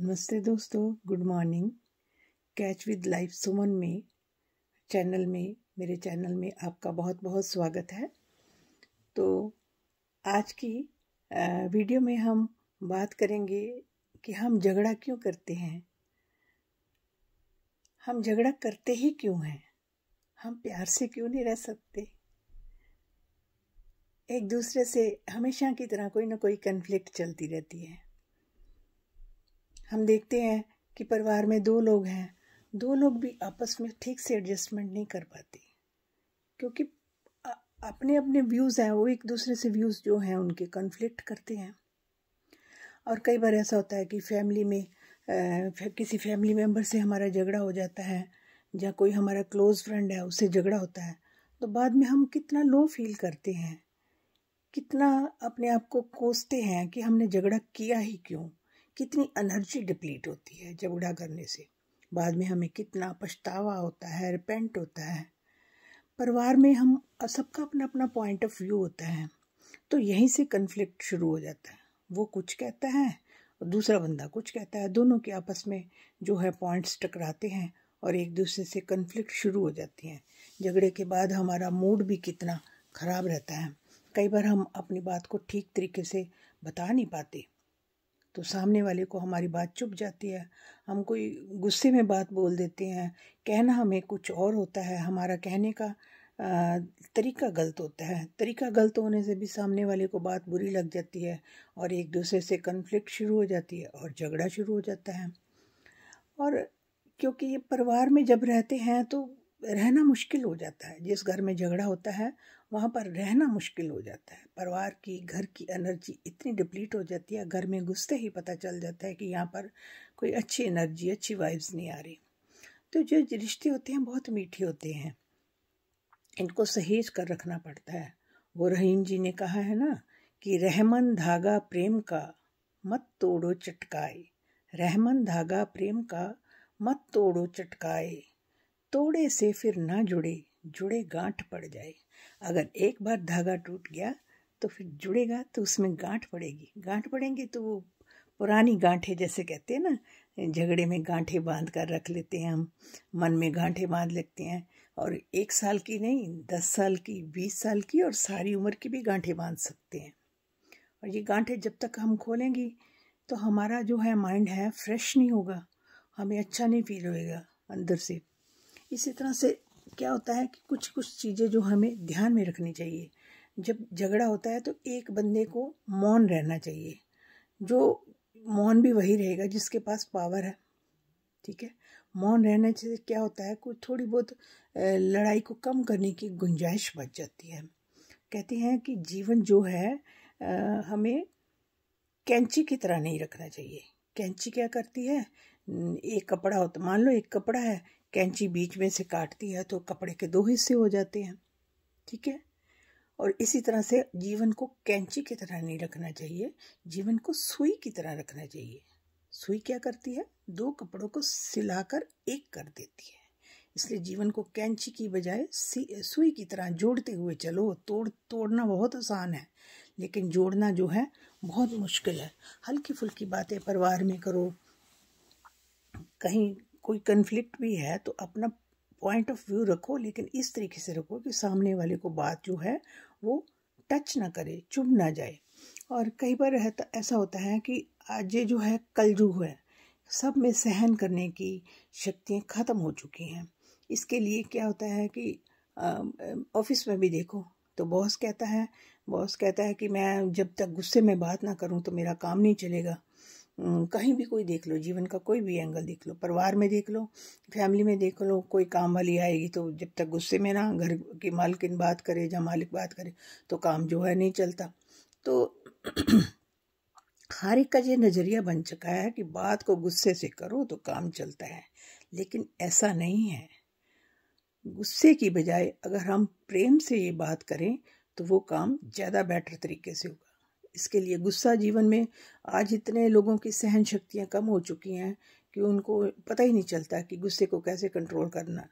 नमस्ते दोस्तों good morning catch with life Suman में चैनल में मेरे चैनल में आपका बहुत बहुत स्वागत है तो आज की वीडियो में हम बात करेंगे कि हम झगड़ा क्यों करते हैं हम झगड़ा करते ही क्यों हैं हम प्यार से क्यों नहीं रह सकते एक दूसरे से हमेशा की तरह कोई ना कोई कन्फ्लिक्ट चलती रहती है हम देखते हैं कि परिवार में दो लोग हैं दो लोग भी आपस में ठीक से एडजस्टमेंट नहीं कर पाते क्योंकि अपने अपने व्यूज़ हैं वो एक दूसरे से व्यूज़ जो हैं उनके कन्फ्लिक्ट करते हैं और कई बार ऐसा होता है कि फैमिली में आ, किसी फैमिली मेम्बर से हमारा झगड़ा हो जाता है या कोई हमारा क्लोज़ फ्रेंड है उससे झगड़ा होता है तो बाद में हम कितना लो फील करते हैं कितना अपने आप को कोसते हैं कि हमने झगड़ा किया ही क्यों कितनी एनर्जी डिप्लीट होती है झगड़ा करने से बाद में हमें कितना पछतावा होता है रिपेंट होता है परिवार में हम सबका अपना अपना पॉइंट ऑफ व्यू होता है तो यहीं से कन्फ्लिक्ट शुरू हो जाता है वो कुछ कहता है और दूसरा बंदा कुछ कहता है दोनों के आपस में जो है पॉइंट्स टकराते हैं और एक दूसरे से कन्फ्लिक्ट शुरू हो जाती हैं झगड़े के बाद हमारा मूड भी कितना ख़राब रहता है कई बार हम अपनी बात को ठीक तरीके से बता नहीं पाते तो सामने वाले को हमारी बात चुप जाती है हम कोई गुस्से में बात बोल देते हैं कहना हमें कुछ और होता है हमारा कहने का तरीका गलत होता है तरीका गलत होने से भी सामने वाले को बात बुरी लग जाती है और एक दूसरे से कन्फ्लिक्ट शुरू हो जाती है और झगड़ा शुरू हो जाता है और क्योंकि परिवार में जब रहते हैं तो रहना मुश्किल हो जाता है जिस घर में झगड़ा होता है वहाँ पर रहना मुश्किल हो जाता है परिवार की घर की एनर्जी इतनी डिप्लीट हो जाती है घर में घुसते ही पता चल जाता है कि यहाँ पर कोई अच्छी एनर्जी अच्छी वाइब्स नहीं आ रही तो जो रिश्ते होते हैं बहुत मीठे होते हैं इनको सहेज कर रखना पड़ता है वो रहीम जी ने कहा है ना कि रहमन धागा प्रेम का मत तोड़ो चटकाए रहमन धागा प्रेम का मत तोड़ो चटकाए थोड़े से फिर ना जुड़े जुड़े गांठ पड़ जाए अगर एक बार धागा टूट गया तो फिर जुड़ेगा तो उसमें गांठ पड़ेगी गांठ पड़ेंगे तो वो पुरानी गांठें जैसे कहते हैं ना झगड़े में गांठें बांध कर रख लेते हैं हम मन में गांठें बांध लेते हैं और एक साल की नहीं दस साल की बीस साल की और सारी उम्र की भी गांठें बांध सकते हैं और ये गांठें जब तक हम खोलेंगी तो हमारा जो है माइंड है फ्रेश नहीं होगा हमें अच्छा नहीं फील होएगा अंदर से इसी तरह से क्या होता है कि कुछ कुछ चीज़ें जो हमें ध्यान में रखनी चाहिए जब झगड़ा होता है तो एक बंदे को मौन रहना चाहिए जो मौन भी वही रहेगा जिसके पास पावर है ठीक है मौन रहने से क्या होता है कुछ थोड़ी बहुत लड़ाई को कम करने की गुंजाइश बच जाती है कहते हैं कि जीवन जो है हमें कैंची की तरह नहीं रखना चाहिए कैंची क्या करती है एक कपड़ा होता मान लो एक कपड़ा है कैंची बीच में से काटती है तो कपड़े के दो हिस्से हो जाते हैं ठीक है और इसी तरह से जीवन को कैंची की तरह नहीं रखना चाहिए जीवन को सुई की तरह रखना चाहिए सुई क्या करती है दो कपड़ों को सिलाकर एक कर देती है इसलिए जीवन को कैंची की बजाय सुई की तरह जोड़ते हुए चलो तोड़ तोड़ना बहुत आसान है लेकिन जोड़ना जो है बहुत मुश्किल है हल्की फुल्की बातें परिवार में करो कहीं कोई कन्फ्लिक्ट भी है तो अपना पॉइंट ऑफ व्यू रखो लेकिन इस तरीके से रखो कि सामने वाले को बात जो है वो टच ना करे चुभ ना जाए और कई बार रहता तो ऐसा होता है कि आज ये जो है कल जो है सब में सहन करने की शक्तियाँ ख़त्म हो चुकी हैं इसके लिए क्या होता है कि ऑफिस में भी देखो तो बॉस कहता है बॉस कहता है कि मैं जब तक गुस्से में बात ना करूं तो मेरा काम नहीं चलेगा कहीं भी कोई देख लो जीवन का कोई भी एंगल देख लो परिवार में देख लो फैमिली में देख लो कोई काम वाली आएगी तो जब तक गुस्से में ना घर की मालकिन बात करे या मालिक बात करे तो काम जो है नहीं चलता तो हर एक का ये नज़रिया बन चुका है कि बात को गुस्से से करो तो काम चलता है लेकिन ऐसा नहीं है गुस्से की बजाय अगर हम प्रेम से ये बात करें तो वो काम ज़्यादा बेटर तरीके से होगा इसके लिए गुस्सा जीवन में आज इतने लोगों की सहन शक्तियाँ कम हो चुकी हैं कि उनको पता ही नहीं चलता कि गुस्से को कैसे कंट्रोल करना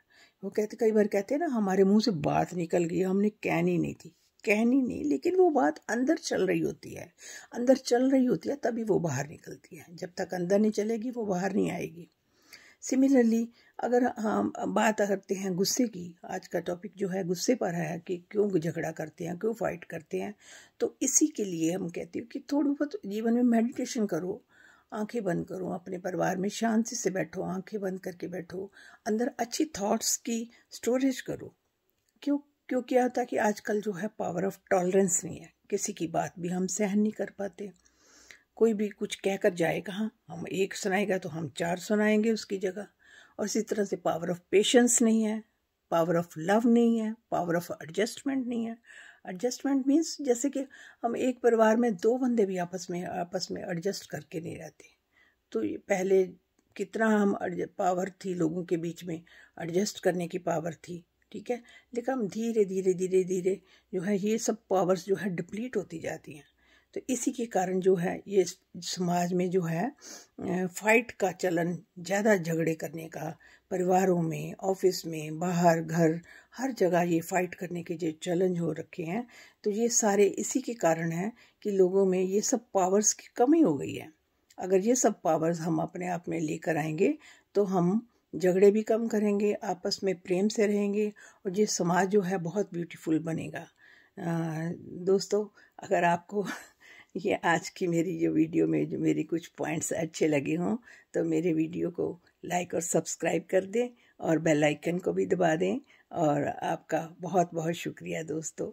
वो कहते कई बार कहते हैं ना हमारे मुंह से बात निकल गई हमने कहनी नहीं थी कहनी नहीं लेकिन वो बात अंदर चल रही होती है अंदर चल रही होती है तभी वो बाहर निकलती है जब तक अंदर नहीं चलेगी वो बाहर नहीं आएगी सिमिलरली अगर हम बात करते हैं गुस्से की आज का टॉपिक जो है गुस्से पर है कि क्यों झगड़ा करते हैं क्यों फाइट करते हैं तो इसी के लिए हम कहते हैं कि थोड़ी बहुत जीवन में मेडिटेशन करो आंखें बंद करो अपने परिवार में शांति से बैठो आंखें बंद करके बैठो अंदर अच्छी थॉट्स की स्टोरेज करो क्यों क्यों क्या होता है कि आजकल जो है पावर ऑफ टॉलरेंस नहीं है किसी की बात भी हम सहन नहीं कर पाते कोई भी कुछ कहकर जाएगा हाँ, हम एक सुनाएगा तो हम चार सुनाएंगे उसकी जगह और इसी तरह से पावर ऑफ पेशेंस नहीं है पावर ऑफ लव नहीं है पावर ऑफ एडजस्टमेंट नहीं है एडजस्टमेंट मीन्स जैसे कि हम एक परिवार में दो बंदे भी आपस में आपस में एडजस्ट करके नहीं रहते तो पहले कितना हम पावर थी लोगों के बीच में एडजस्ट करने की पावर थी ठीक है लेकिन हम धीरे धीरे धीरे धीरे जो है ये सब पावर्स जो है डिप्लीट होती जाती हैं तो इसी के कारण जो है ये समाज में जो है फाइट का चलन ज़्यादा झगड़े करने का परिवारों में ऑफिस में बाहर घर हर जगह ये फाइट करने के जो चलन हो रखे हैं तो ये सारे इसी के कारण हैं कि लोगों में ये सब पावर्स की कमी हो गई है अगर ये सब पावर्स हम अपने आप में लेकर आएंगे तो हम झगड़े भी कम करेंगे आपस में प्रेम से रहेंगे और ये समाज जो है बहुत ब्यूटीफुल बनेगा दोस्तों अगर आपको ये आज की मेरी जो वीडियो में जो मेरे कुछ पॉइंट्स अच्छे लगे हों तो मेरे वीडियो को लाइक और सब्सक्राइब कर दें और बेल आइकन को भी दबा दें और आपका बहुत बहुत शुक्रिया दोस्तों